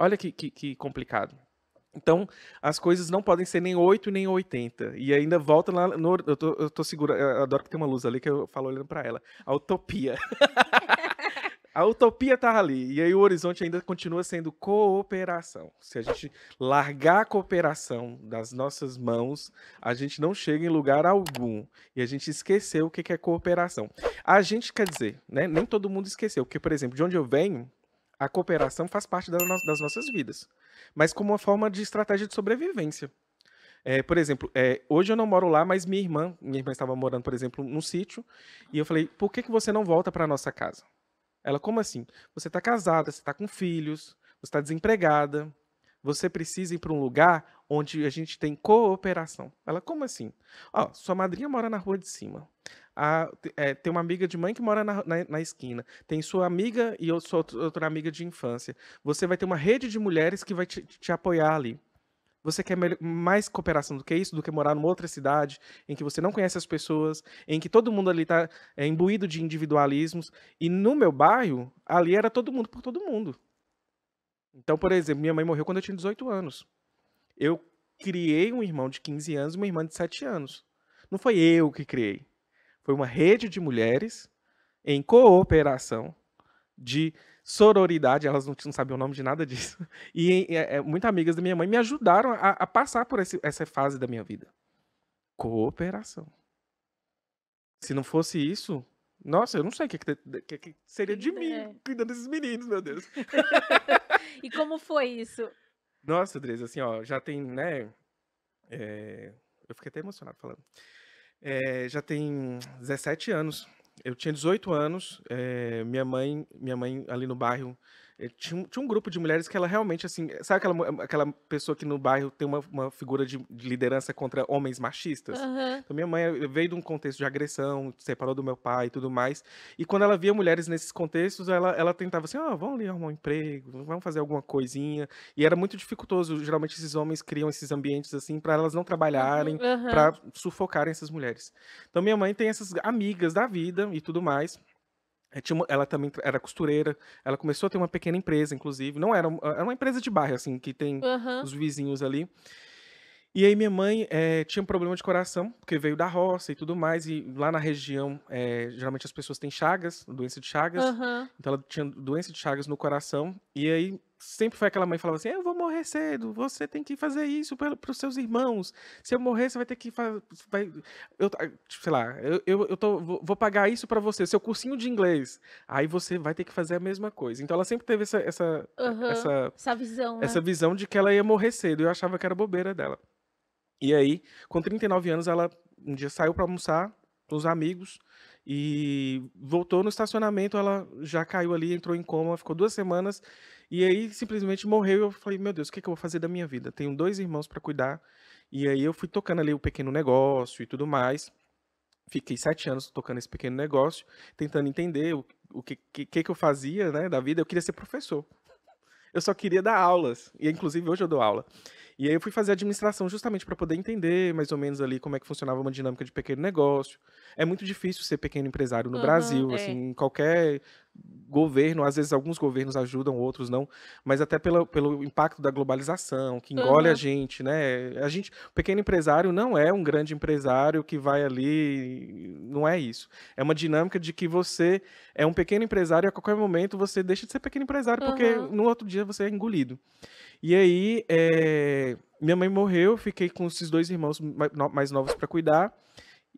Olha que, que, que complicado. Então, as coisas não podem ser nem 8 nem 80. E ainda volta lá. No, eu, tô, eu tô segura. Eu adoro que tem uma luz ali que eu falo olhando para ela. A utopia. a utopia tá ali. E aí o horizonte ainda continua sendo cooperação. Se a gente largar a cooperação das nossas mãos, a gente não chega em lugar algum. E a gente esqueceu o que é cooperação. A gente quer dizer, né? Nem todo mundo esqueceu. Porque, por exemplo, de onde eu venho, a cooperação faz parte das nossas vidas, mas como uma forma de estratégia de sobrevivência. É, por exemplo, é, hoje eu não moro lá, mas minha irmã, minha irmã estava morando, por exemplo, num sítio, e eu falei: por que, que você não volta para nossa casa? Ela, como assim? Você está casada, você está com filhos, você está desempregada, você precisa ir para um lugar onde a gente tem cooperação. Ela, como assim? Ó, sua madrinha mora na rua de cima. A, é, tem uma amiga de mãe que mora na, na, na esquina. Tem sua amiga e eu sou outra amiga de infância. Você vai ter uma rede de mulheres que vai te, te apoiar ali. Você quer mais cooperação do que isso, do que morar numa outra cidade em que você não conhece as pessoas, em que todo mundo ali está é, imbuído de individualismos. E no meu bairro, ali era todo mundo por todo mundo. Então, por exemplo, minha mãe morreu quando eu tinha 18 anos. Eu criei um irmão de 15 anos e uma irmã de 7 anos. Não foi eu que criei. Foi uma rede de mulheres em cooperação, de sororidade, elas não, não sabiam o nome de nada disso. E, é, muitas amigas da minha mãe me ajudaram a, a passar por esse, essa fase da minha vida. Cooperação. Se não fosse isso, nossa, eu não sei o que, que, que seria de mim é. cuidando desses meninos, meu Deus. E como foi isso? Nossa, Dres, assim, ó, já tem, né? É, eu fiquei até emocionado falando. É, já tem 17 anos. Eu tinha 18 anos. É, minha mãe, minha mãe ali no bairro eh, tinha, tinha, um grupo de mulheres que ela realmente, assim, sabe aquela, aquela pessoa que no bairro tem uma, uma figura de, de liderança contra homens machistas? Uhum. Então, minha mãe eh, veio de um contexto de agressão, separou do meu pai e tudo mais. E quando ela via mulheres nesses contextos, ela, ela tentava assim: ó, oh, ah, vamos ali arrumar um emprego, vamos fazer alguma coisinha. E era muito dificultoso. Geralmente, esses homens criam esses ambientes, assim, para elas não trabalharem, uhum. para sufocarem essas mulheres. Então, minha mãe tem essas amigas da vida e tudo mais. É, ela também era costureira, ela começou a ter uma pequena empresa, inclusive. Não era, era é uma empresa de bairro, assim, que tem uhum. os vizinhos ali. E aí minha mãe é, tinha um problema de coração, porque veio da roça e tudo mais, e lá na região, é, geralmente as pessoas têm chagas, doença de chagas, uhum. então ela tinha doença de chagas no coração, e aí sempre foi aquela mãe que falava assim: Eu vou morrer cedo, você tem que fazer isso para os seus irmãos. Se eu morrer, você vai ter que. Vai, eu, tipo, sei lá, eu, eu, eu tô, vou, vou pagar isso para você, seu cursinho de inglês. Aí você vai ter que fazer a mesma coisa. Então ela sempre teve essa. Essa, uhum, essa, essa, visão. Né? Essa visão de que ela ia morrer cedo. Eu achava que era bobeira dela. E aí, com 39 anos, ela um dia saiu para almoçar com os amigos e voltou no estacionamento, ela já caiu ali, entrou em coma, ficou duas semanas e aí simplesmente morreu. eu falei, meu Deus, o que, é que eu vou fazer da minha vida? Tenho dois irmãos para cuidar e aí eu fui tocando ali o pequeno negócio e tudo mais. Fiquei sete anos tocando esse pequeno negócio, tentando entender o, o que, que, que eu fazia né, da vida. Eu queria ser professor. Eu só queria dar aulas. E, inclusive, hoje eu dou aula. E aí eu fui fazer administração justamente para poder entender mais ou menos ali como é que funcionava uma dinâmica de pequeno negócio. É muito difícil ser pequeno empresário no uhum, Brasil, é. assim, qualquer governo, às vezes alguns governos ajudam, outros não, mas até pelo impacto da globalização, que engole uhum. a gente, né? A gente, pequeno empresário não é um grande empresário que vai ali, não é isso. É uma dinâmica de que você é um pequeno empresário e a qualquer momento você deixa de ser pequeno empresário, uhum. porque no outro dia você é engolido. E aí, é, minha mãe morreu, fiquei com esses dois irmãos mais novos para cuidar.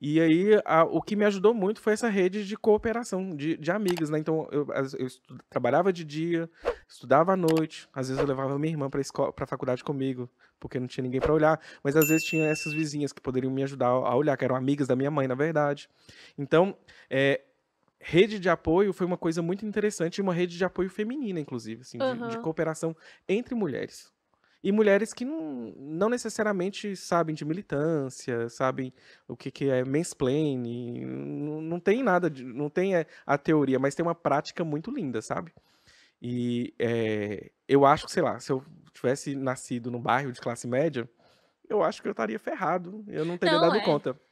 E aí, a, o que me ajudou muito foi essa rede de cooperação, de, de amigas, né? Então, eu, eu estu, trabalhava de dia, estudava à noite, às vezes eu levava minha irmã para a faculdade comigo, porque não tinha ninguém para olhar, mas às vezes tinha essas vizinhas que poderiam me ajudar a olhar, que eram amigas da minha mãe, na verdade. Então, é, rede de apoio foi uma coisa muito interessante, uma rede de apoio feminina, inclusive, assim, uhum. de, de cooperação entre mulheres e mulheres que não, não necessariamente sabem de militância, sabem o que, que é mansplaining, não, não tem nada, de, não tem eh, a teoria, mas tem uma prática muito linda, sabe? E é, eu acho que, sei lá, se eu tivesse nascido num bairro de classe média, eu acho que eu estaria ferrado, eu não teria não, dado é. conta.